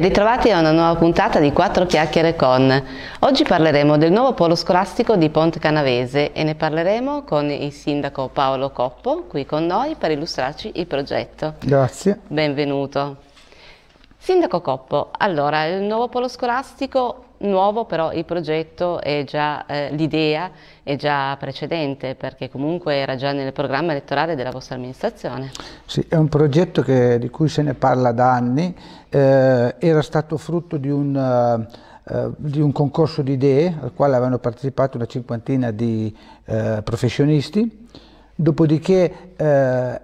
Ben ritrovati a una nuova puntata di 4 chiacchiere con. Oggi parleremo del nuovo polo scolastico di Ponte Canavese e ne parleremo con il sindaco Paolo Coppo, qui con noi per illustrarci il progetto. Grazie. Benvenuto. Sindaco Coppo, allora il nuovo polo scolastico nuovo però il progetto è già, eh, l'idea è già precedente perché comunque era già nel programma elettorale della vostra amministrazione. Sì, è un progetto che, di cui se ne parla da anni, eh, era stato frutto di un... Uh, di un concorso di idee al quale avevano partecipato una cinquantina di eh, professionisti, dopodiché eh,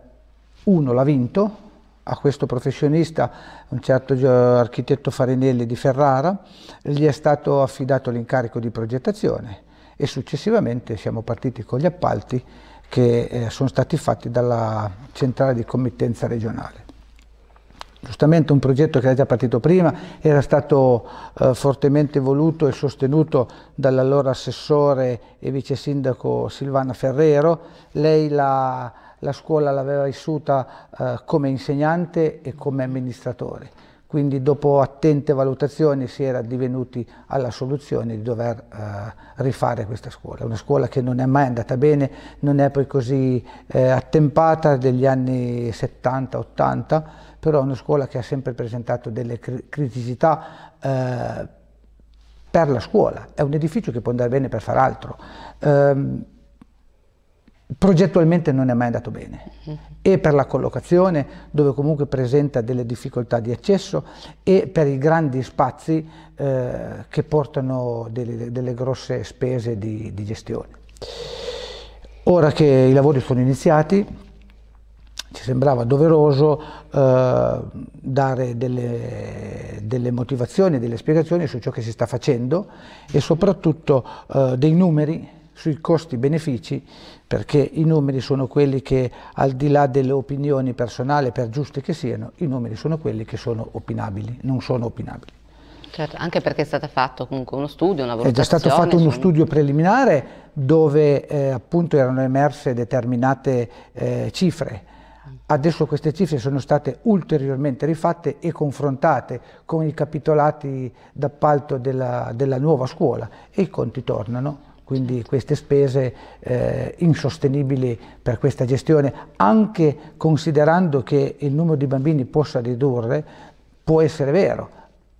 uno l'ha vinto, a questo professionista, un certo architetto Farinelli di Ferrara, gli è stato affidato l'incarico di progettazione e successivamente siamo partiti con gli appalti che eh, sono stati fatti dalla centrale di committenza regionale. Giustamente un progetto che era già partito prima, era stato eh, fortemente voluto e sostenuto dall'allora assessore e vice sindaco Silvana Ferrero, lei l'ha la scuola l'aveva vissuta eh, come insegnante e come amministratore, quindi dopo attente valutazioni si era divenuti alla soluzione di dover eh, rifare questa scuola, una scuola che non è mai andata bene, non è poi così eh, attempata degli anni 70-80, però è una scuola che ha sempre presentato delle cri criticità eh, per la scuola, è un edificio che può andare bene per far altro. Ehm, progettualmente non è mai andato bene e per la collocazione dove comunque presenta delle difficoltà di accesso e per i grandi spazi eh, che portano delle, delle grosse spese di, di, gestione. Ora che i lavori sono iniziati ci sembrava doveroso eh, dare delle, delle, motivazioni, delle spiegazioni su ciò che si sta facendo e soprattutto eh, dei numeri sui costi-benefici perché i numeri sono quelli che al di là delle opinioni personali per giuste che siano, i numeri sono quelli che sono opinabili, non sono opinabili. Certo, anche perché è stato fatto comunque uno studio, una valutazione. È già stato fatto uno studio preliminare dove eh, appunto erano emerse determinate eh, cifre. Adesso queste cifre sono state ulteriormente rifatte e confrontate con i capitolati d'appalto della, della nuova scuola e i conti tornano quindi queste spese eh, insostenibili per questa gestione, anche considerando che il numero di bambini possa ridurre, può essere vero,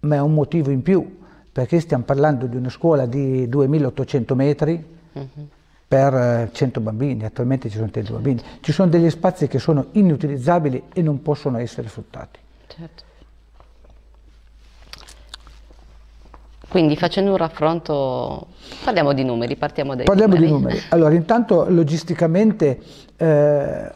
ma è un motivo in più, perché stiamo parlando di una scuola di 2800 metri uh mhm. -huh. per 100 eh, bambini, attualmente ci sono 100 bambini, ci sono degli spazi che sono inutilizzabili e non possono essere sfruttati. Certo. Quindi facendo un raffronto, parliamo di numeri, partiamo dai Parliamo numeri. di numeri. Allora, intanto logisticamente, eh,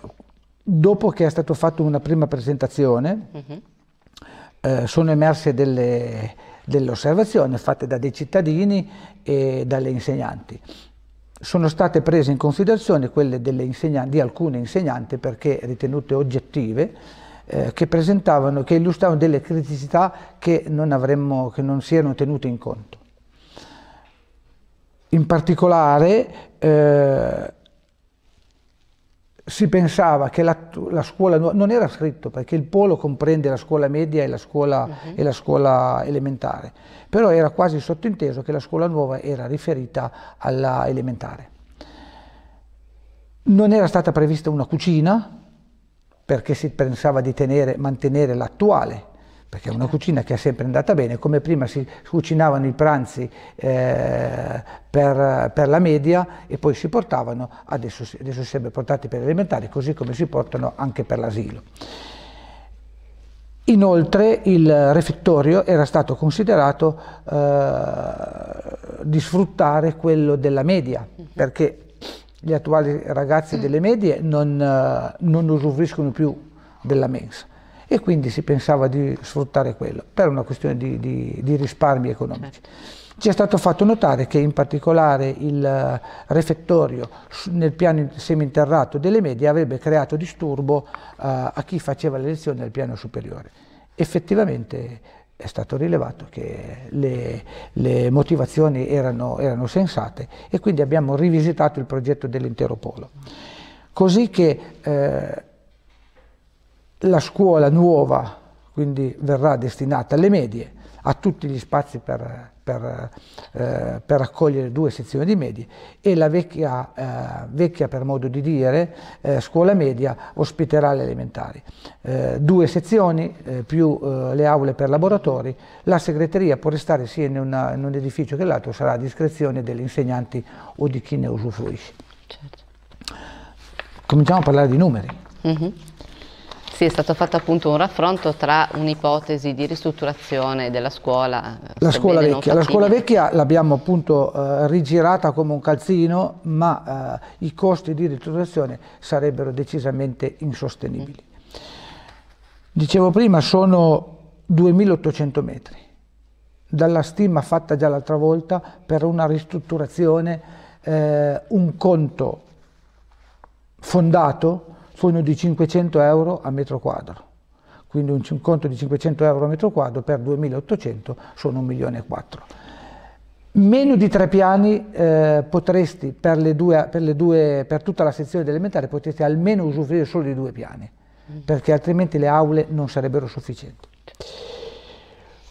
dopo che è stata fatta una prima presentazione, uh mhm. -huh. eh, sono emerse delle, delle osservazioni fatte da dei cittadini e dalle insegnanti sono state prese in considerazione quelle di alcune insegnanti perché ritenute oggettive eh, che presentavano, che illustravano delle criticità che non, avremmo, che non si erano tenute in conto. In particolare eh, si pensava che la, la, scuola, non era scritto perché il polo comprende la scuola media e la scuola, uh mhm. -huh. e la scuola elementare, però era quasi sottinteso che la scuola nuova era riferita alla elementare. Non era stata prevista una cucina, perché si pensava di tenere, mantenere l'attuale, perché è una certo. cucina che è sempre andata bene, come prima si cucinavano i pranzi eh, per, per, la media e poi si portavano, adesso, adesso sempre portati per elementari, così come si portano anche per l'asilo. Inoltre il refettorio era stato considerato eh, di sfruttare quello della media, mhm. perché gli attuali ragazzi mm. delle medie non, eh, non usufruiscono più della mensa e quindi si pensava di sfruttare quello per una questione di, di, di risparmi economici. Certo. Ci è stato fatto notare che in particolare il eh, refettorio nel piano seminterrato delle medie avrebbe creato disturbo uh, a chi faceva le lezioni nel piano superiore. Effettivamente è stato rilevato che le, le motivazioni erano, erano, sensate e quindi abbiamo rivisitato il progetto dell'intero polo. Così che eh, la scuola nuova quindi verrà destinata alle medie, a tutti gli spazi per per, eh, per, accogliere due sezioni di medie e la vecchia, eh, vecchia per modo di dire, eh, scuola media ospiterà le elementari. Eh, due sezioni eh, più eh, le aule per laboratori, la segreteria può restare sia in, una, in un edificio che nell'altro, sarà a discrezione degli insegnanti o di chi ne usufruisce. Certo. Cominciamo a parlare di numeri. Mm -hmm. Sì, è stato fatto appunto un raffronto tra un'ipotesi di ristrutturazione della scuola. Eh, la scuola vecchia, la scuola vecchia l'abbiamo appunto eh, rigirata come un calzino, ma eh, i costi di ristrutturazione sarebbero decisamente insostenibili. Dicevo prima, sono 2800 metri, dalla stima fatta già l'altra volta per una ristrutturazione, eh, un conto fondato sono di 500 euro a metro quadro. Quindi un conto di 500 euro a metro quadro per 2.800 sono 1.400.000. Meno di tre piani eh, potresti, per, due, per, due, per, tutta la sezione elementare, potresti almeno usufruire solo di due piani, mm. perché altrimenti le aule non sarebbero sufficienti.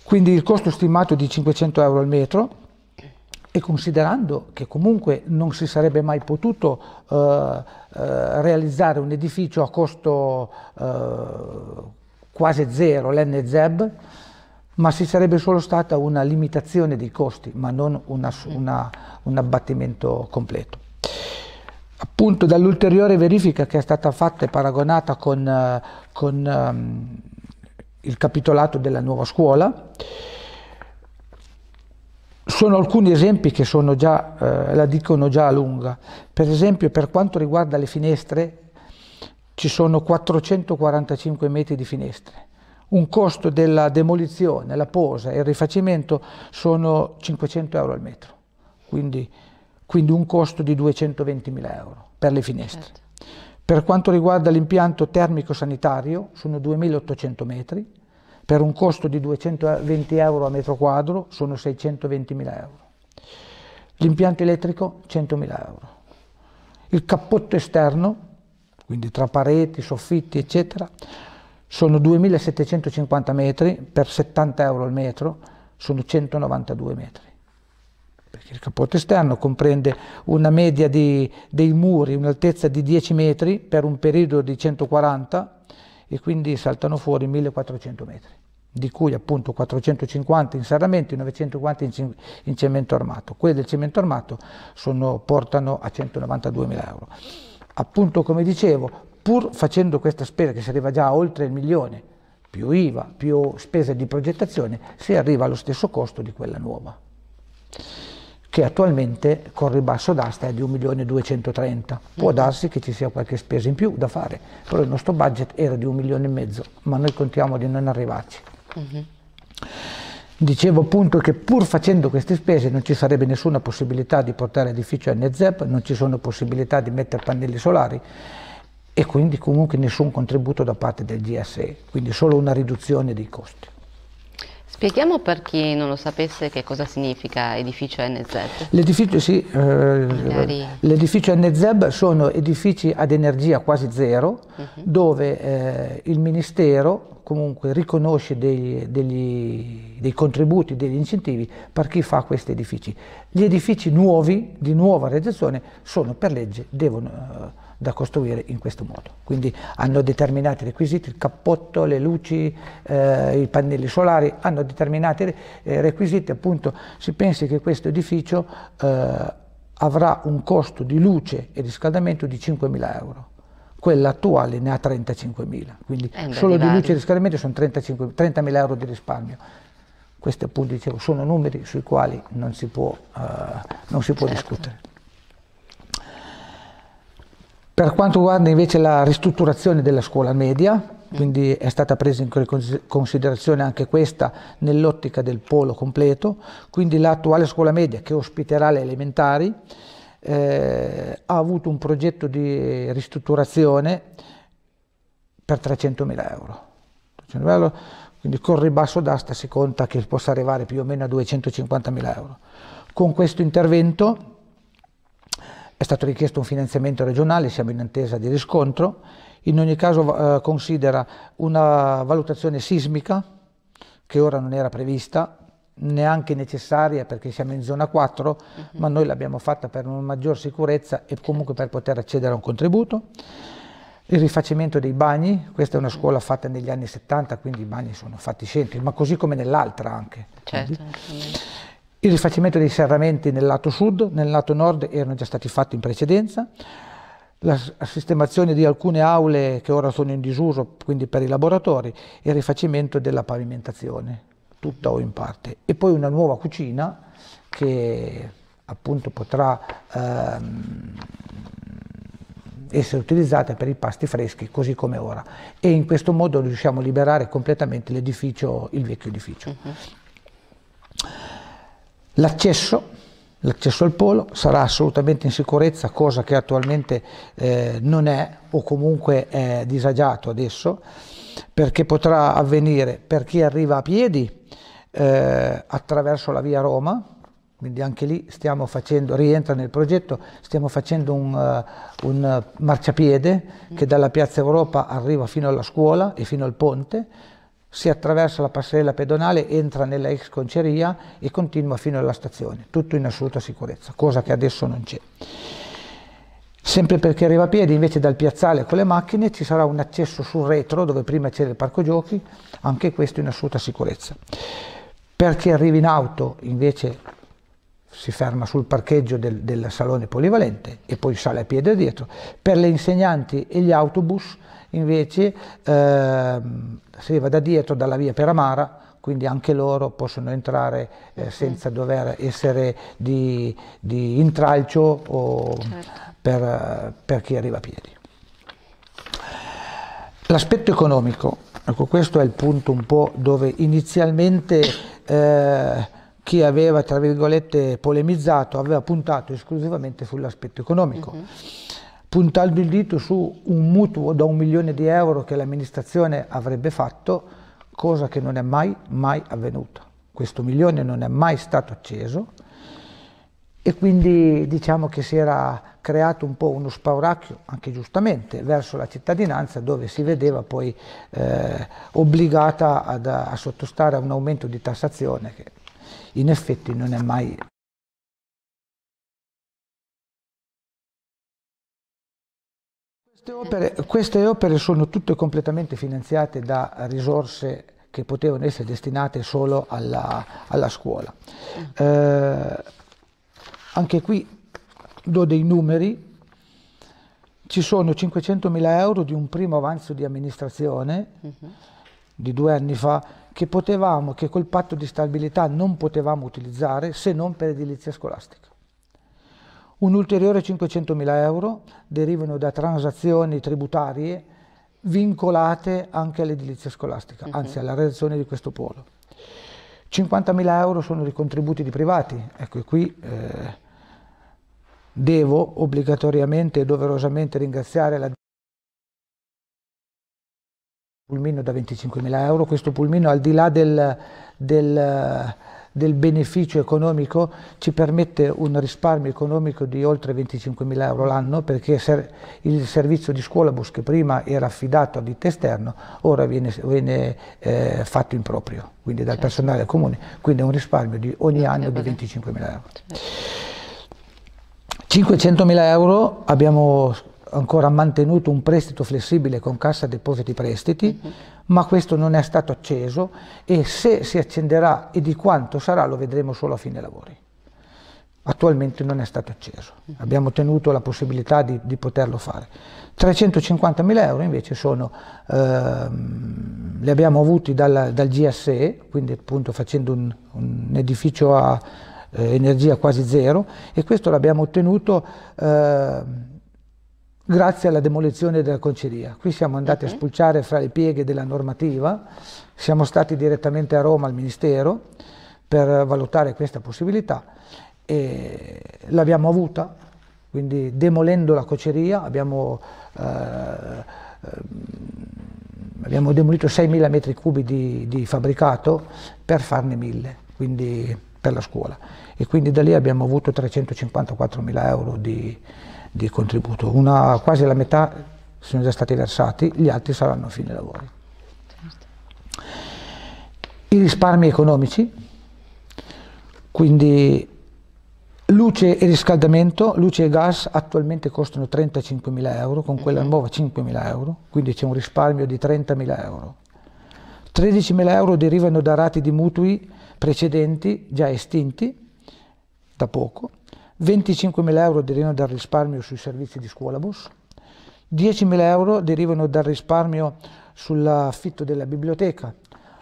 Quindi il costo stimato è di 500 euro al metro, e considerando che comunque non si sarebbe mai potuto eh, eh, realizzare un edificio a costo eh, quasi zero, l'NZEB, ma ci sarebbe solo stata una limitazione dei costi, ma non una, mm. una, un abbattimento completo. Appunto dall'ulteriore verifica che è stata fatta e paragonata con, eh, con um, il capitolato della nuova scuola, sono alcuni esempi che già, eh, la dicono già a lunga. Per esempio, per quanto riguarda le finestre, ci sono 445 metri di finestre. Un costo della demolizione, la posa e il rifacimento sono 500 euro al metro, quindi, quindi un costo di 220.000 euro per le finestre. Certo. Per quanto riguarda l'impianto termico sanitario, sono 2.800 metri, per un costo di 220 euro a metro quadro sono 620.000 euro. L'impianto elettrico 100.000 euro. Il cappotto esterno, quindi tra pareti, soffitti, eccetera, sono 2.750 metri per 70 euro al metro, sono 192 metri. Perché il cappotto esterno comprende una media di, dei muri, un'altezza di 10 metri per un periodo di 140 e quindi saltano fuori 1400 metri, di cui appunto 450 in serramento e 950 in, in, cemento armato. Quelli del cemento armato sono, portano a 192.000 euro. Appunto come dicevo, pur facendo questa spesa che si arriva già a oltre il milione, più IVA, più spese di progettazione, si arriva allo stesso costo di quella nuova che attualmente con ribasso d'asta è di 1.230.000. Può mm. darsi che ci sia qualche spesa in più da fare, però il nostro budget era di 1 milione e mezzo, ma noi contiamo di non arrivarci. Uh-huh. Dicevo appunto che pur facendo queste spese non ci sarebbe nessuna possibilità di portare edificio a NZEP, non ci sono possibilità di mettere pannelli solari e quindi comunque nessun contributo da parte del GSE, quindi solo una riduzione dei costi. Spieghiamo per chi non lo sapesse che cosa significa edificio NZ. L'edificio, sì, eh, l'edificio NZ sono edifici ad energia quasi zero uh mhm. -huh. dove eh, il Ministero comunque riconosce degli, degli, dei contributi, degli incentivi per chi fa questi edifici. Gli edifici nuovi, di nuova realizzazione, sono per legge, devono... Eh, da costruire in questo modo. Quindi hanno determinati requisiti, il cappotto, le luci, eh, i pannelli solari, hanno determinati eh, requisiti, appunto si pensi che questo edificio eh, avrà un costo di luce e riscaldamento di 5.000 euro quella attuale ne ha 35.000, quindi eh, solo di luce e riscaldamento sono 30.000 euro di risparmio. Questi appunto dicevo, sono numeri sui quali non si può, uh, non si può certo. discutere. Per quanto riguarda invece la ristrutturazione della scuola media, mm. quindi è stata presa in considerazione anche questa nell'ottica del polo completo, quindi l'attuale scuola media che ospiterà le elementari eh, ha avuto un progetto di ristrutturazione per 300.000 euro. 300 Quindi con il ribasso d'asta si conta che possa arrivare più o meno a 250.000 euro. Con questo intervento è stato richiesto un finanziamento regionale, siamo in attesa di riscontro. In ogni caso eh, considera una valutazione sismica, che ora non era prevista, neanche necessaria perché siamo in zona 4, uh -huh. ma noi l'abbiamo fatta per una maggior sicurezza e comunque per poter accedere a un contributo. Il rifacimento dei bagni, questa è una scuola fatta negli anni 70, quindi i bagni sono fatti semplici, ma così come nell'altra anche. Certo. Il rifacimento dei serramenti nel lato sud, nel lato nord erano già stati fatti in precedenza, la sistemazione di alcune aule che ora sono in disuso, quindi per i laboratori, e il rifacimento della pavimentazione, tutta o in parte. E poi una nuova cucina che appunto potrà ehm, essere utilizzata per i pasti freschi, così come ora. E in questo modo riusciamo a liberare completamente l'edificio, il vecchio edificio. Uh mm-hmm. -huh. L'accesso L'accesso al polo sarà assolutamente in sicurezza, cosa che attualmente eh, non è o comunque è disagiato adesso, perché potrà avvenire per chi arriva a piedi eh, attraverso la via Roma, quindi anche lì stiamo facendo, rientra nel progetto, stiamo facendo un, uh, un marciapiede che dalla Piazza Europa arriva fino alla scuola e fino al ponte, si attraversa la passerella pedonale, entra nella ex conceria e continua fino alla stazione, tutto in assoluta sicurezza, cosa che adesso non c'è. Sempre perché arriva a piedi, invece dal piazzale con le macchine ci sarà un accesso sul retro dove prima c'era il parco giochi, anche questo in assoluta sicurezza. Per chi arriva in auto invece si ferma sul parcheggio del, del, salone polivalente e poi sale a piede dietro. Per le insegnanti e gli autobus invece eh, si va da dietro dalla via Peramara, quindi anche loro possono entrare eh, senza dover essere di, di intralcio o certo. per, per chi arriva a piedi. L'aspetto economico, ecco questo è il punto un po' dove inizialmente eh, chi aveva, tra virgolette, polemizzato aveva puntato esclusivamente sull'aspetto economico. Uh mhm. -huh. Puntando il dito su un mutuo da un milione di euro che l'amministrazione avrebbe fatto, cosa che non è mai, mai avvenuta. Questo milione non è mai stato acceso e quindi diciamo che si era creato un po' uno spauracchio, anche giustamente, verso la cittadinanza dove si vedeva poi eh, obbligata ad, a sottostare a un aumento di tassazione che in effetti non è mai Queste opere, queste opere, sono tutte completamente finanziate da risorse che potevano essere destinate solo alla, alla scuola. Eh, anche qui do dei numeri. Ci sono 500.000 euro di un primo avanzo di amministrazione uh mhm. -huh. di due anni fa che, potevamo, che col patto di stabilità non potevamo utilizzare se non per edilizia scolastica. Un ulteriore 500.000 euro derivano da transazioni tributarie vincolate anche all'edilizia scolastica, uh mhm. -huh. anzi alla redazione di questo polo. 50.000 euro sono dei contributi di privati, ecco qui eh, devo obbligatoriamente e doverosamente ringraziare la pulmino da 25.000 euro, questo pulmino al di là del, del, del, beneficio economico ci permette un risparmio economico di oltre 25.000 euro l'anno perché ser il servizio di scuolabus che prima era affidato a ditte esterno ora viene, viene eh, fatto in proprio, quindi dal certo. personale del comune, quindi è un risparmio di ogni anno di 25.000 euro. 500.000 euro abbiamo ancora mantenuto un prestito flessibile con cassa depositi prestiti, uh mhm. -huh. ma questo non è stato acceso e se si accenderà e di quanto sarà lo vedremo solo a fine lavori. Attualmente non è stato acceso, uh mhm. -huh. abbiamo tenuto la possibilità di, di poterlo fare. 350.000 euro invece sono, ehm, li abbiamo avuti dal, dal, GSE, quindi appunto facendo un, un edificio a eh, energia quasi zero e questo l'abbiamo ottenuto eh, grazie alla demolizione della conceria. Qui siamo andati okay. a spulciare fra le pieghe della normativa, siamo stati direttamente a Roma al Ministero per valutare questa possibilità e l'abbiamo avuta, quindi demolendo la conceria abbiamo, eh, ehm, abbiamo demolito 6.000 metri cubi di, di fabbricato per farne 1.000. Quindi per la scuola e quindi da lì abbiamo avuto 354 mila euro di, di contributo, Una, quasi la metà sono già stati versati, gli altri saranno a fine lavoro. I risparmi economici, quindi luce e riscaldamento, luce e gas attualmente costano 35.000 euro, con quella mhm. nuova 5.000 euro, quindi c'è un risparmio di 30.000 euro. 13.000 euro derivano da rati di mutui precedenti già estinti da poco, 25.000 euro derivano dal risparmio sui servizi di scuolabus, 10.000 euro derivano dal risparmio sull'affitto della biblioteca.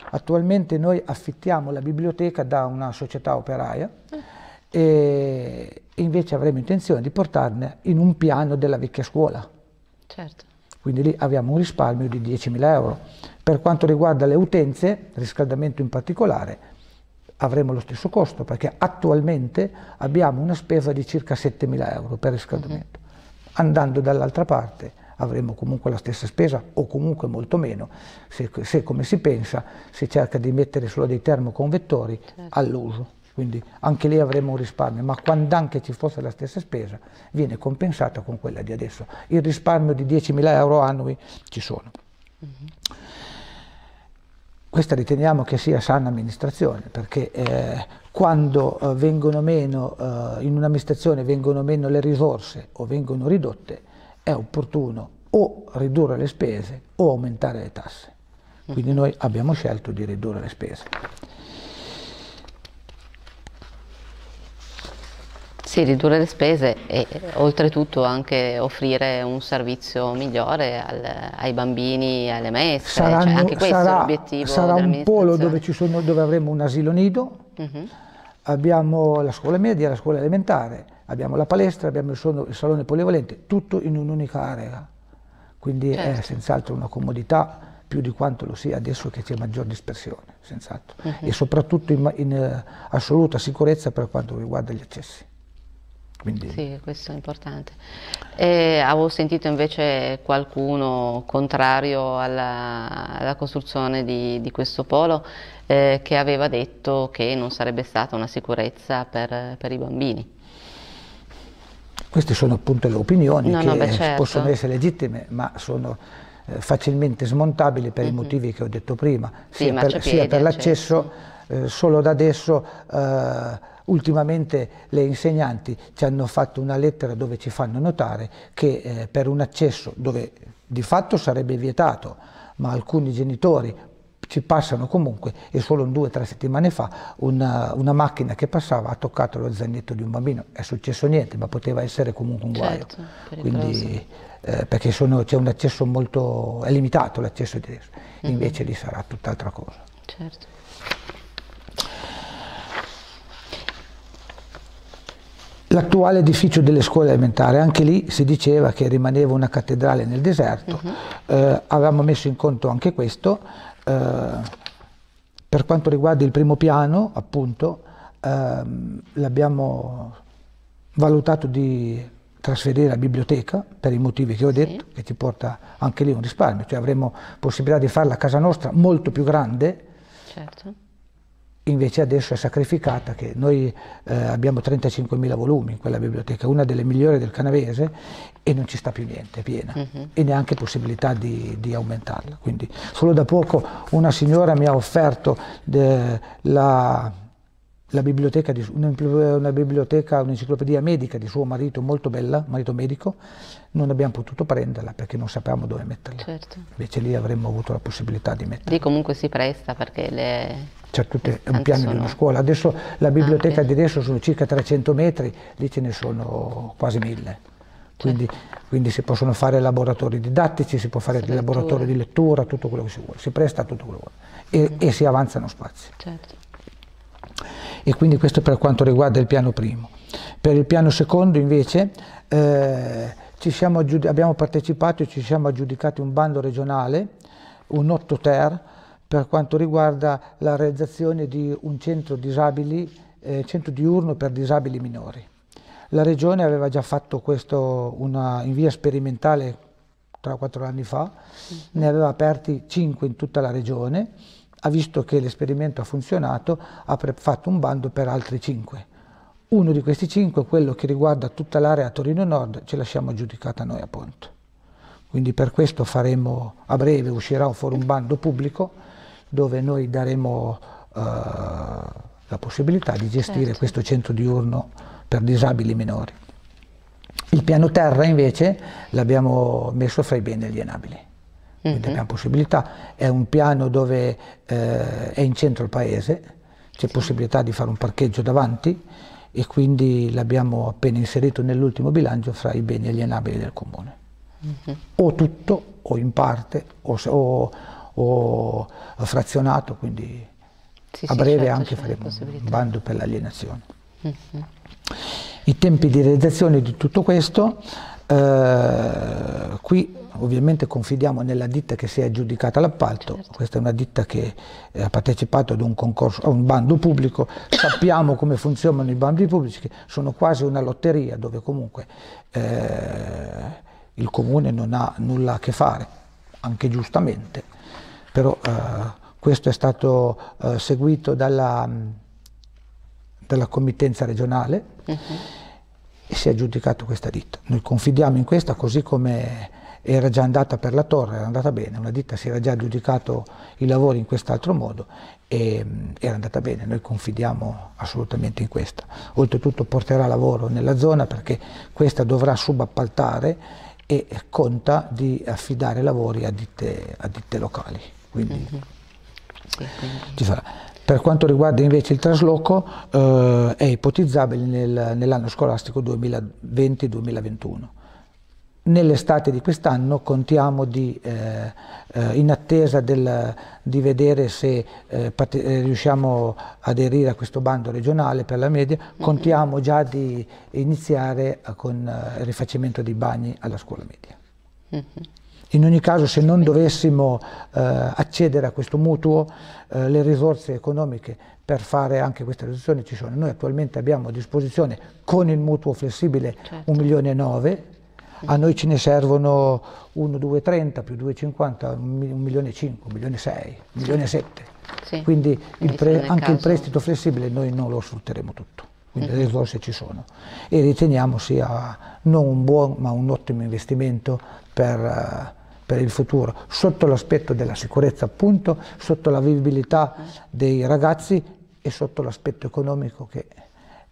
Attualmente noi affittiamo la biblioteca da una società operaia e invece avremo intenzione di portarne in un piano della vecchia scuola. Certo. Quindi lì abbiamo un risparmio di 10.000 euro. Per quanto riguarda le utenze, riscaldamento in particolare, avremo lo stesso costo perché attualmente abbiamo una spesa di circa 7.000 euro per riscaldamento. Mhm. Andando dall'altra parte avremo comunque la stessa spesa o comunque molto meno se, se come si pensa si cerca di mettere solo dei termoconvettori certo. all'uso. Quindi anche lì avremo un risparmio, ma quando anche ci fosse la stessa spesa viene compensata con quella di adesso. Il risparmio di 10.000 euro annui ci sono. Mm -hmm. Questa riteniamo che sia sana amministrazione, perché eh, quando eh, vengono meno, eh, in un'amministrazione vengono meno le risorse o vengono ridotte, è opportuno o ridurre le spese o aumentare le tasse. Quindi noi abbiamo scelto di ridurre le spese. Sì, ridurre le spese e oltretutto anche offrire un servizio migliore al, ai bambini, alle maestre, cioè, Saranno, cioè anche questo sarà, è l'obiettivo Sarà un polo dove, sono, dove, avremo un asilo nido, uh mhm. -huh. abbiamo la scuola media, la scuola elementare, abbiamo la palestra, abbiamo il, sono, il salone polivalente, tutto in un'unica area, quindi certo. è senz'altro una comodità più di quanto lo sia adesso che c'è maggior dispersione, senz'altro, uh mhm. -huh. e soprattutto in, in eh, assoluta sicurezza per quanto riguarda gli accessi. Quindi... Sì, questo è importante. E avevo sentito invece qualcuno contrario alla, alla costruzione di, di, questo polo eh, che aveva detto che non sarebbe stata una sicurezza per, per i bambini. Queste sono appunto le opinioni no, che no, beh, certo. possono essere legittime, ma sono eh, facilmente smontabili per mm -hmm. i motivi che ho detto prima, sì, sia, per, sia per eh, l'accesso certo. Eh, solo da adesso eh, ultimamente le insegnanti ci hanno fatto una lettera dove ci fanno notare che eh, per un accesso dove di fatto sarebbe vietato, ma alcuni genitori ci passano comunque e solo due o tre settimane fa una, eh, una, macchina che passava ha toccato lo zainetto di un bambino, è successo niente ma poteva essere comunque un certo, guaio, quindi eh, perché c'è un accesso molto, è limitato l'accesso di adesso, mm-hmm. invece mm -hmm. lì sarà tutt'altra cosa. Certo. l'attuale edificio delle scuole elementari, anche lì si diceva che rimaneva una cattedrale nel deserto, uh-huh. eh, avevamo messo in conto anche questo, eh, per quanto riguarda il primo piano appunto ehm, l'abbiamo valutato di trasferire a biblioteca per i motivi che ho detto, che ci porta anche lì un risparmio, cioè avremo possibilità di farla a casa nostra molto più grande certo invece adesso è sacrificata, che noi eh, abbiamo 35.000 volumi in quella biblioteca, una delle migliori del canavese, e non ci sta più niente, è piena, uh mhm. -huh. e neanche possibilità di, di, aumentarla. Quindi solo da poco una signora mi ha offerto de, la la biblioteca di, una biblioteca, un'enciclopedia medica di suo marito, molto bella, marito medico, non abbiamo potuto prenderla perché non sapevamo dove metterla. Certo. Invece lì avremmo avuto la possibilità di metterla. Lì comunque si presta perché le... C'è cioè, tutto, è un piano sono... di una scuola. Adesso la ah, biblioteca ah, di adesso sono circa 300 metri, lì ce ne sono quasi mille. Quindi, certo. quindi, si possono fare laboratori didattici, si può fare laboratori di lettura, tutto quello che si vuole, si presta a tutto quello che vuole e, mm. e si avanzano spazi. Certo. E quindi questo per quanto riguarda il piano primo. Per il piano secondo invece eh, abbiamo partecipato e ci siamo aggiudicati un bando regionale, un 8 ter, per quanto riguarda la realizzazione di un centro, disabili, eh, centro diurno per disabili minori. La regione aveva già fatto questo una, in via sperimentale 3-4 anni fa, ne aveva aperti 5 in tutta la regione, ha visto che l'esperimento ha funzionato, ha fatto un bando per altri cinque. Uno di questi cinque, quello che riguarda tutta l'area Torino Nord, ce l'abbiamo giudicata noi a Ponte. Quindi per questo faremo, a breve uscirà fuori un bando pubblico dove noi daremo eh, la possibilità di gestire certo. questo centro diurno per disabili minori. Il piano terra invece l'abbiamo messo fra i beni alienabili mm-hmm. abbiamo possibilità, è un piano dove eh, è in centro il paese, c'è possibilità di fare un parcheggio davanti e quindi l'abbiamo appena inserito nell'ultimo bilancio fra i beni alienabili del comune. Mm-hmm. O tutto, o in parte, o, o, o frazionato, quindi sì, a breve sì, certo, anche faremo un bando per l'alienazione. Mm-hmm. I tempi di realizzazione di tutto questo eh, qui ovviamente confidiamo nella ditta che si è aggiudicata l'appalto, certo. questa è una ditta che eh, ha partecipato ad un concorso, a un bando pubblico, sappiamo come funzionano i bandi pubblici, che sono quasi una lotteria dove comunque eh, il comune non ha nulla a che fare, anche giustamente, però eh, questo è stato eh, seguito dalla, dalla committenza regionale. Uh mhm. -huh e si è aggiudicato questa ditta. Noi confidiamo in questa così come era già andata per la torre, era andata bene, una ditta si era già aggiudicato i lavori in quest'altro modo e mm, era andata bene, noi confidiamo assolutamente in questa. Oltretutto porterà lavoro nella zona perché questa dovrà subappaltare e conta di affidare lavori a ditte, a ditte locali. Quindi, mm -hmm. sì, quindi. Per quanto riguarda invece il trasloco eh, è ipotizzabile nel, nell'anno scolastico 2020-2021. Nell'estate di quest'anno contiamo di, eh, eh, in attesa del, di vedere se eh, eh, riusciamo ad aderire a questo bando regionale per la media, contiamo già di iniziare con eh, il rifacimento dei bagni alla scuola media. Mm -hmm. In ogni caso se non dovessimo eh, accedere a questo mutuo eh, le risorse economiche per fare anche questa riduzione ci sono. Noi attualmente abbiamo a disposizione con il mutuo flessibile certo. 1 milione e 9, a noi ce ne servono 1,230 più 2,50, 1 milione e 5, 1 milione e 6, 1 milione e 7. Sì. Quindi, Quindi il anche caso... il prestito flessibile noi non lo sfrutteremo tutto quindi le mm. risorse ci sono e riteniamo sia non un buon ma un ottimo investimento per eh, per il futuro, sotto l'aspetto della sicurezza appunto, sotto la vivibilità dei ragazzi e sotto l'aspetto economico che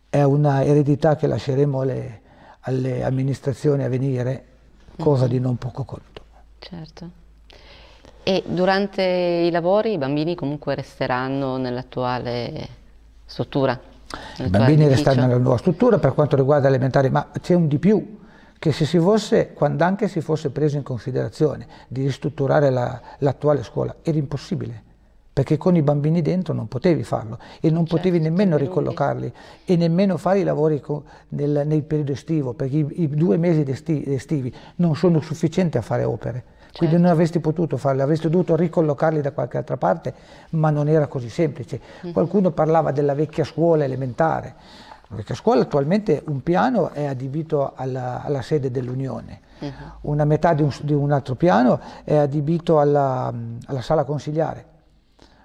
è una eredità che lasceremo alle, alle amministrazioni a venire, cosa di non poco conto. Certo. E durante i lavori i bambini comunque resteranno nell'attuale struttura? Nel I bambini resteranno nella nuova struttura per quanto riguarda l'elementare, ma c'è un di più che se si fosse, quando anche si fosse preso in considerazione di ristrutturare l'attuale scuola, era impossibile, perché con i bambini dentro non potevi farlo e non certo, potevi nemmeno ricollocarli e nemmeno fare i lavori nel, nel periodo estivo, perché i, i due mesi esti, estivi non sono sufficienti a fare opere. Certo. Quindi non certo. avresti potuto farle, avresti dovuto ricollocarli da qualche altra parte, ma non era così semplice. Mm. Qualcuno parlava della vecchia scuola elementare, perché a scuola attualmente un piano è adibito alla, alla sede dell'Unione, uh mhm. -huh. una metà di un, di un, altro piano è adibito alla, alla, sala consigliare.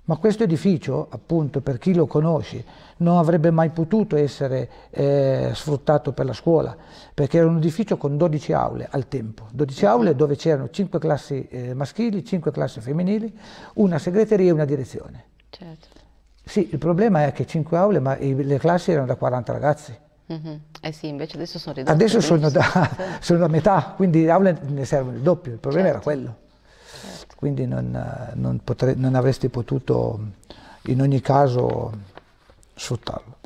Ma questo edificio, appunto, per chi lo conosce, non avrebbe mai potuto essere eh, sfruttato per la scuola, perché era un edificio con 12 aule al tempo, 12 mhm. aule dove c'erano 5 classi eh, maschili, 5 classi femminili, una segreteria e una direzione. Certo. Sì, il problema è che 5 aule, ma i, le classi erano da 40 ragazzi. Mm -hmm. Eh sì, invece adesso sono ridotte. Adesso sono da, sono da, metà, quindi le aule ne servono il doppio, il problema certo. era quello. Certo. Quindi non, non, potre, non avresti potuto in ogni caso sfruttarlo.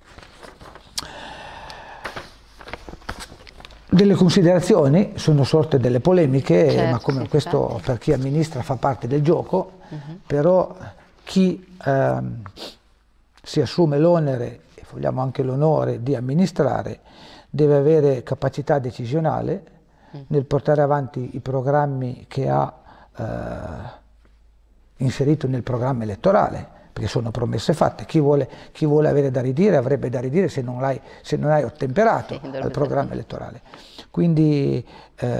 Delle considerazioni, sono sorte delle polemiche, eh, certo, ma come questo per chi amministra fa parte del gioco, mm -hmm. però chi... Ehm, si assume l'onere e vogliamo anche l'onore di amministrare, deve avere capacità decisionale mm. nel portare avanti i programmi che ha eh, inserito nel programma elettorale perché sono promesse fatte. Chi vuole, chi vuole, avere da ridire avrebbe da ridire se non, hai, se non hai ottemperato al programma elettorale. Quindi eh,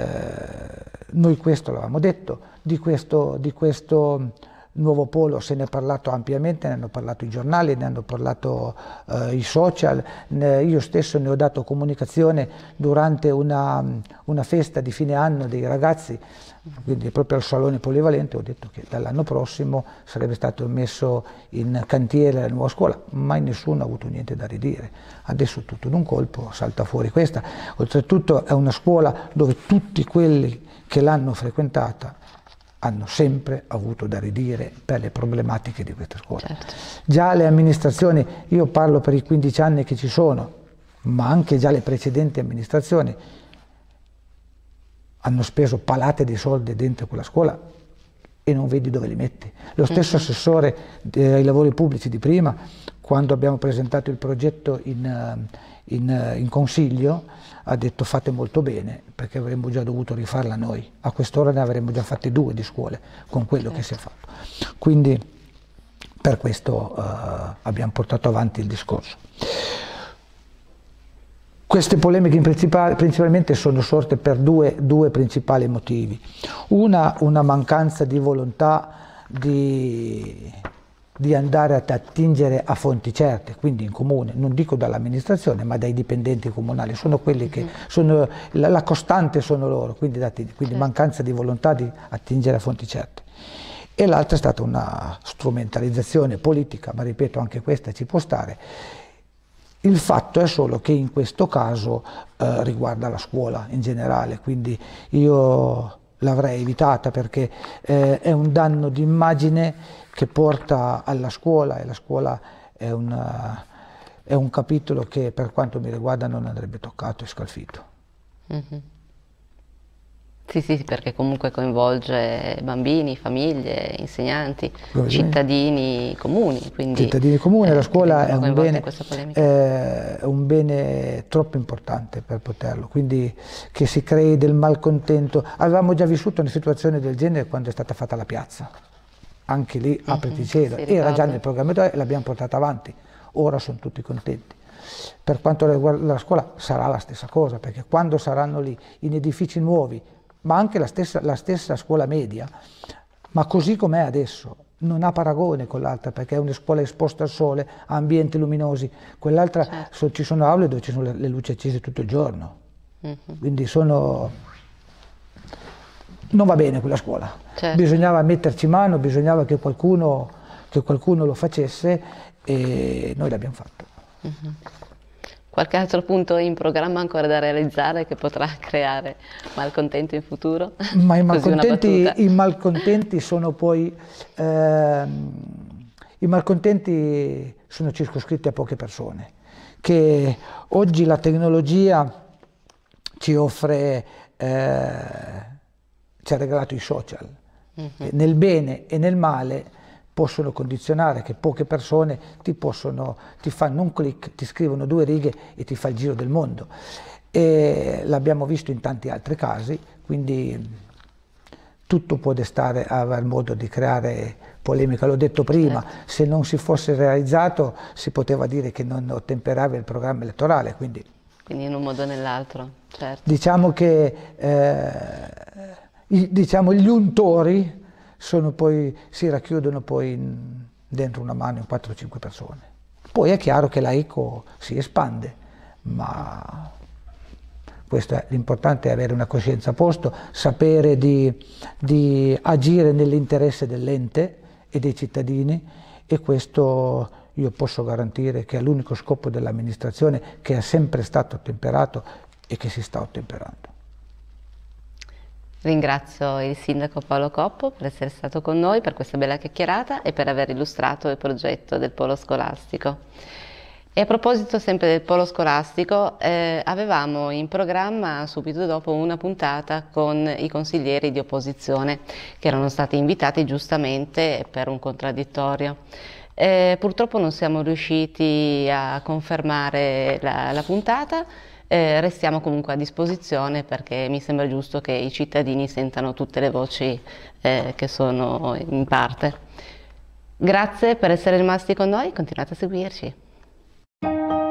noi questo l'avevamo detto, di questo, di questo nuovo polo se ne è parlato ampiamente, ne hanno parlato i giornali, ne hanno parlato eh, i social, ne, io stesso ne ho dato comunicazione durante una, una, festa di fine anno dei ragazzi, quindi proprio al Salone Polivalente ho detto che dall'anno prossimo sarebbe stato messo in cantiere la nuova scuola, mai nessuno ha avuto niente da ridire. Adesso tutto in un colpo salta fuori questa. Oltretutto è una scuola dove tutti quelli che l'hanno frequentata hanno sempre avuto da ridire per le problematiche di questa scuola. Certo. Già le amministrazioni, io parlo per i 15 anni che ci sono, ma anche già le precedenti amministrazioni hanno speso palate di soldi dentro quella scuola e non vedi dove li metti. Lo stesso mhm. assessore eh, ai lavori pubblici di prima, quando abbiamo presentato il progetto in, eh, in, eh, in, consiglio, ha detto fate molto bene perché avremmo già dovuto rifarla noi. A quest'ora ne avremmo già fatte due di scuole con quello certo. che si è fatto. Quindi per questo eh, abbiamo portato avanti il discorso. Queste polemiche principalmente sono sorte per due, due principali motivi. Una, una mancanza di volontà di, di andare ad attingere a fonti certe, quindi in comune, non dico dall'amministrazione, ma dai dipendenti comunali, sono quelli che mm. sono, la, la costante sono loro, quindi, quindi certo. mancanza di volontà di attingere a fonti certe. E l'altra è stata una strumentalizzazione politica, ma ripeto anche questa ci può stare, il fatto è solo che in questo caso eh, riguarda la scuola in generale, quindi io l'avrei evitata perché eh, è un danno di immagine che porta alla scuola e la scuola è, una, eh, è, un capitolo che per quanto mi riguarda non andrebbe toccato e scalfito. Mm -hmm. Sì, sì, perché comunque coinvolge bambini, famiglie, insegnanti, Come cittadini bene. comuni. cittadini comuni, eh, la scuola è un, bene, eh, è un, bene, troppo importante per poterlo, quindi che si crei del malcontento. Avevamo già vissuto una situazione del genere quando è stata fatta la piazza, anche lì a Preticello, apriti cielo, era già nel programma e l'abbiamo portata avanti, ora sono tutti contenti. Per quanto riguarda la scuola sarà la stessa cosa, perché quando saranno lì in edifici nuovi ma anche la stessa, la stessa scuola media, ma così com'è adesso, non ha paragone con l'altra perché è una scuola esposta al sole, a ambienti luminosi, quell'altra certo. so, ci sono aule dove ci sono le, le luci accese tutto il giorno, mm -hmm. quindi sono... non va bene quella scuola, certo. bisognava metterci mano, bisognava che qualcuno, che qualcuno lo facesse e noi l'abbiamo fatto. Mm -hmm qualche altro punto in programma ancora da realizzare che potrà creare malcontenti in futuro? Ma i malcontenti, i malcontenti, sono poi eh, i malcontenti sono circoscritti a poche persone che oggi la tecnologia ci offre eh, ci ha regalato i social mm -hmm. nel bene e nel male possono condizionare, che poche persone ti, possono, ti fanno un clic, ti scrivono due righe e ti fa il giro del mondo. E l'abbiamo visto in tanti altri casi, quindi tutto può destare a aver modo di creare polemica, l'ho detto prima, certo. se non si fosse realizzato si poteva dire che non ottemperava il programma elettorale. Quindi, quindi in un modo o nell'altro, certo. Diciamo che eh, diciamo, gli untori poi, si racchiudono poi dentro una mano in 4-5 persone. Poi è chiaro che la l'AICO si espande, ma l'importante è avere una coscienza a posto, sapere di, di agire nell'interesse dell'ente e dei cittadini e questo io posso garantire che è l'unico scopo dell'amministrazione che è sempre stato ottemperato e che si sta ottemperando. Ringrazio il Sindaco Paolo Coppo per essere stato con noi per questa bella chiacchierata e per aver illustrato il progetto del Polo Scolastico. E a proposito sempre del Polo Scolastico, eh, avevamo in programma subito dopo una puntata con i consiglieri di opposizione che erano stati invitati giustamente per un contraddittorio. Eh, purtroppo non siamo riusciti a confermare la, la puntata, eh, restiamo comunque a disposizione perché mi sembra giusto che i cittadini sentano tutte le voci eh, che sono in parte. Grazie per essere rimasti con noi, continuate a seguirci.